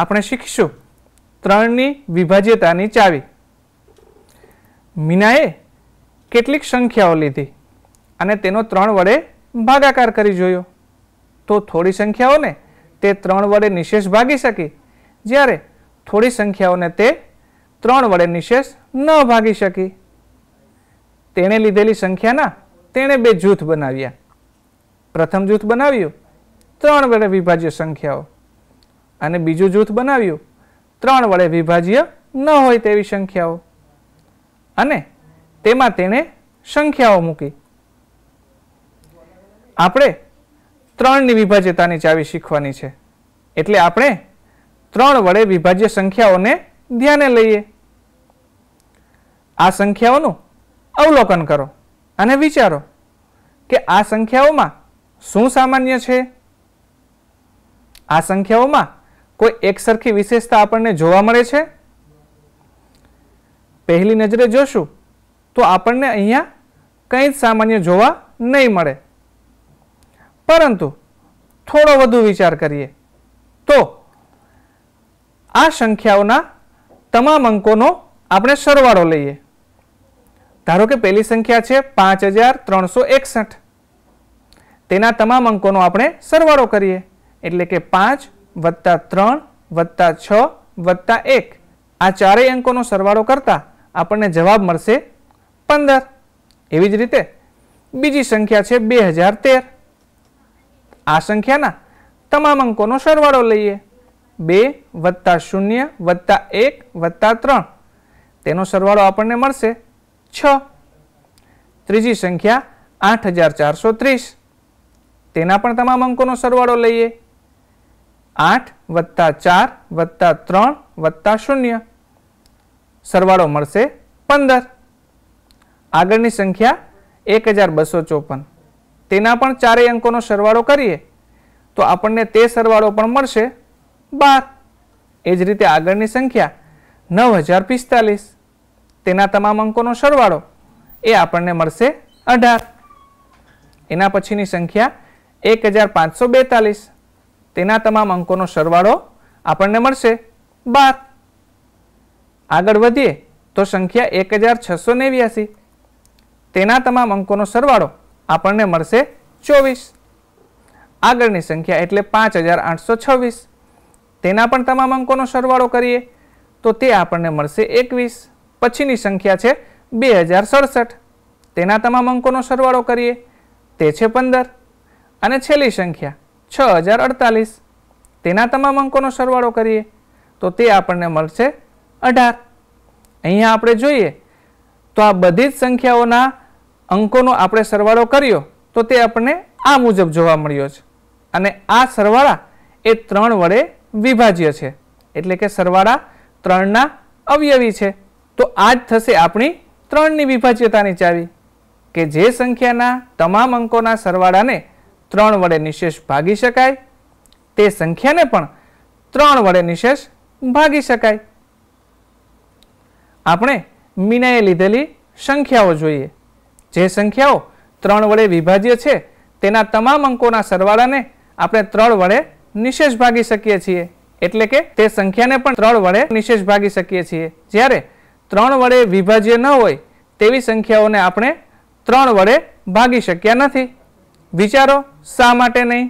આપણે શીખીશું ત્રણની વિભાજ્યતાની ચાવી મીનાએ કેટલીક સંખ્યાઓ લીધી અને તેનો ત્રણ વડે ભાગાકાર કરી જોયો તો થોડી સંખ્યાઓને તે ત્રણ વડે નિશેષ ભાગી શકી જ્યારે થોડી સંખ્યાઓને તે ત્રણ વડે નિશેષ ન ભાગી શકી તેણે લીધેલી સંખ્યાના તેણે બે જૂથ બનાવ્યા પ્રથમ જૂથ બનાવ્યું ત્રણ વડે વિભાજ્ય સંખ્યાઓ અને બીજું જૂથ બનાવ્યું ત્રણ વડે વિભાજ્ય ન હોય તેવી સંખ્યાઓ અને તેમાં તેણે સંખ્યાઓ મૂકી આપણે ત્રણની વિભાજ્યતાની ચાવી શીખવાની છે એટલે આપણે ત્રણ વડે વિભાજ્ય સંખ્યાઓને ધ્યાને લઈએ આ સંખ્યાઓનું અવલોકન કરો અને વિચારો કે આ સંખ્યાઓમાં શું સામાન્ય છે આ સંખ્યાઓમાં કોઈ એકસરખી વિશેષતા આપણને જોવા મળે છે પહેલી નજરે જોશું તો આપણને અહીંયા કંઈ જ સામાન્ય જોવા નહીં મળે પરંતુ થોડો વધુ વિચાર કરીએ તો આ સંખ્યાઓના તમામ અંકોનો આપણે સરવાળો લઈએ ધારો કે પહેલી સંખ્યા છે પાંચ હજાર ત્રણસો એકસઠ તેના તમામ અંકોનો આપણે સરવાળો કરીએ એટલે કે પાંચ વત્તા ત્રણ વત્તા છ વત્તા એક આ ચારેય અંકોનો સરવાળો કરતાં આપણને જવાબ મળશે પંદર એવી જ રીતે બીજી સંખ્યા છે બે હજાર તેર આ સંખ્યાના તમામ અંકોનો સરવાળો લઈએ બે વત્તા શૂન્ય વત્તા એક વત્તા ત્રણ તેનો સરવાળો આપણને મળશે છ ત્રીજી સંખ્યા આઠ હજાર ચારસો ત્રીસ તેના પણ તમામ અંકોનો સરવાળો લઈએ આઠ વત્તા ચાર વત્તા ત્રણ વત્તા શૂન્ય સરવાળો મળશે પંદર આગળની સંખ્યા એક હજાર બસો ચોપન તેના પણ ચારેય અંકોનો સરવાળો કરીએ તો આપણને તે સરવાળો પણ મળશે બાર એ જ રીતે આગળની સંખ્યા નવ હજાર પિસ્તાલીસ તેના તમામ અંકોનો સરવાળો એ આપણને મળશે અઢાર એના પછીની સંખ્યા એક હજાર પાંચસો બેતાલીસ તેના તમામ અંકોનો સરવાળો આપણને મળશે બાર આગળ વધીએ તો સંખ્યા એક હજાર છસો નેવ્યાસી તેના તમામ અંકોનો સરવાળો આપણને મળશે ચોવીસ આગળની સંખ્યા એટલે પાંચ હજાર આઠસો છવ્વીસ તેના પણ તમામ અંકોનો સરવાળો કરીએ તો તે આપણને મળશે એકવીસ પછીની સંખ્યા છે બે હજાર સડસઠ તેના તમામ અંકોનો સરવાળો કરીએ તે છે પંદર અને છેલ્લી સંખ્યા છ હજાર અડતાલીસ તેના તમામ અંકોનો સરવાળો કરીએ તો તે આપણને મળશે અઢાર અહીંયા આપણે જોઈએ તો આ બધી જ સંખ્યાઓના અંકોનો આપણે સરવાળો કર્યો તો તે આપણને આ મુજબ જોવા મળ્યો છે અને આ સરવાળા એ ત્રણ વડે વિભાજ્ય છે એટલે કે સરવાળા ત્રણના અવયવી છે તો આ જ થશે આપણી ત્રણની વિભાજ્યતાની ચાવી કે જે સંખ્યાના તમામ અંકોના સરવાળાને ત્રણ વડે નિશેષ ભાગી શકાય તે સંખ્યાને પણ ત્રણ વડે નિશેષ ભાગી શકાય આપણે મીનાએ લીધેલી સંખ્યાઓ જોઈએ જે સંખ્યાઓ ત્રણ વડે વિભાજ્ય છે તેના તમામ અંકોના સરવાળાને આપણે ત્રણ વડે નિશેષ ભાગી શકીએ છીએ એટલે કે તે સંખ્યાને પણ ત્રણ વડે નિશેષ ભાગી શકીએ છીએ જ્યારે ત્રણ વડે વિભાજ્ય ન હોય તેવી સંખ્યાઓને આપણે ત્રણ વડે ભાગી શક્યા નથી વિચારો શા માટે નહીં